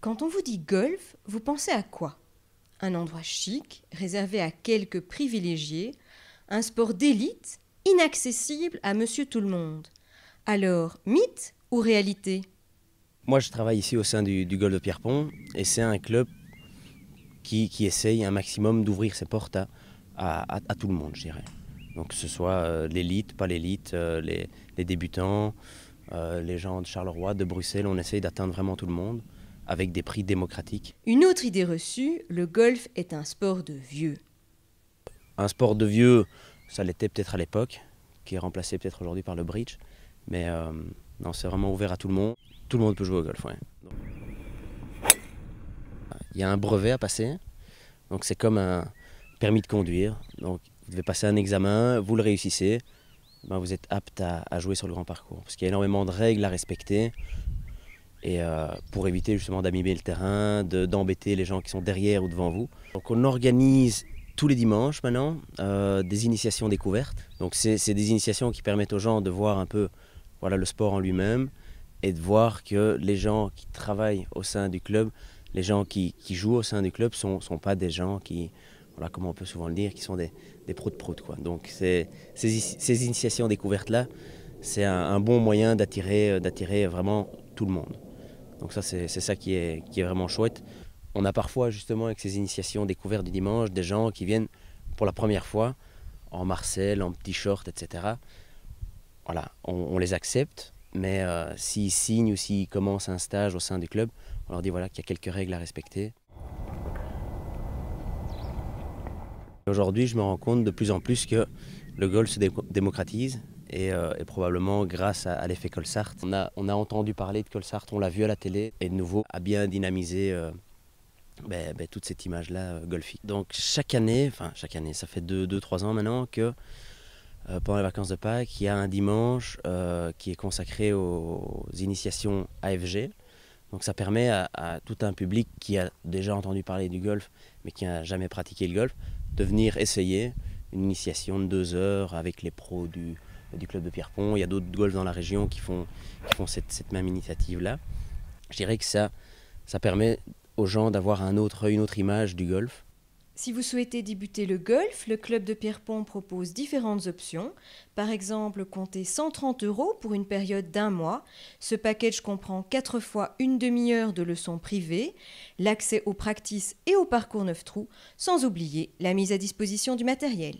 Quand on vous dit golf, vous pensez à quoi Un endroit chic, réservé à quelques privilégiés, un sport d'élite, inaccessible à monsieur tout le monde. Alors, mythe ou réalité Moi, je travaille ici au sein du, du golf de Pierrepont et c'est un club qui, essaye un maximum d'ouvrir ses portes à, tout le monde, je dirais. Donc, que ce soit euh, l'élite, pas l'élite, euh, les, débutants, euh, les gens de Charleroi, de Bruxelles, on essaye d'atteindre vraiment tout le monde avec des prix démocratiques. Une autre idée reçue, le golf est un sport de vieux. Un sport de vieux, ça l'était peut-être à l'époque, qui est remplacé peut-être aujourd'hui par le bridge. Mais euh, non, c'est vraiment ouvert à tout le monde. Tout le monde peut jouer au golf. Ouais. Il y a un brevet à passer. Donc c'est comme un permis de conduire. Donc vous devez passer un examen, vous le réussissez, ben, vous êtes apte à, jouer sur le grand parcours. Parce qu'il y a énormément de règles à respecter et euh, pour éviter justement d'amimer le terrain, d'embêter les gens qui sont derrière ou devant vous. Donc on organise tous les dimanches maintenant euh, des initiations découvertes. Donc c'est des initiations qui permettent aux gens de voir un peu voilà, le sport en lui-même et de voir que les gens qui travaillent au sein du club, les gens qui, jouent au sein du club ne sont, pas des gens qui, voilà, comme on peut souvent le dire, qui sont des, des de proutes Donc ces, initiations découvertes-là, c'est un, un bon moyen d'attirer vraiment tout le monde. Donc ça, c'est ça qui est, vraiment chouette. On a parfois, justement, avec ces initiations découvertes du dimanche, des gens qui viennent pour la première fois en Marcel, en petit short, etc. Voilà, on, les accepte, mais euh, s'ils signent ou s'ils commencent un stage au sein du club, on leur dit voilà qu'il y a quelques règles à respecter. Aujourd'hui, je me rends compte de plus en plus que le golf se démocratise euh, et, probablement grâce à, l'effet Colsart. On a, entendu parler de Colsart, on l'a vu à la télé, et de nouveau a bien dynamisé euh, ben, ben, toute cette image-là euh, golfique. Donc chaque année, enfin chaque année, ça fait 2-3 deux, ans maintenant que pendant les vacances de Pâques, il y a un dimanche qui est consacré aux, initiations AFG. Donc ça permet à, à, tout un public qui a déjà entendu parler du golf, mais qui n'a jamais pratiqué le golf, de venir essayer une initiation de deux heures avec les pros du, du club de Pierrepont. Il y a d'autres golfs dans la région qui font, font cette, même initiative-là. Je dirais que ça, ça permet aux gens d'avoir un autre, une autre image du golf. Si vous souhaitez débuter le golf, le club de Pierrepont propose différentes options. Par exemple, compter 130 euros pour une période d'un mois. Ce package comprend 4 fois une demi-heure de leçons privées, l'accès aux practices et au parcours 9 trous, sans oublier la mise à disposition du matériel.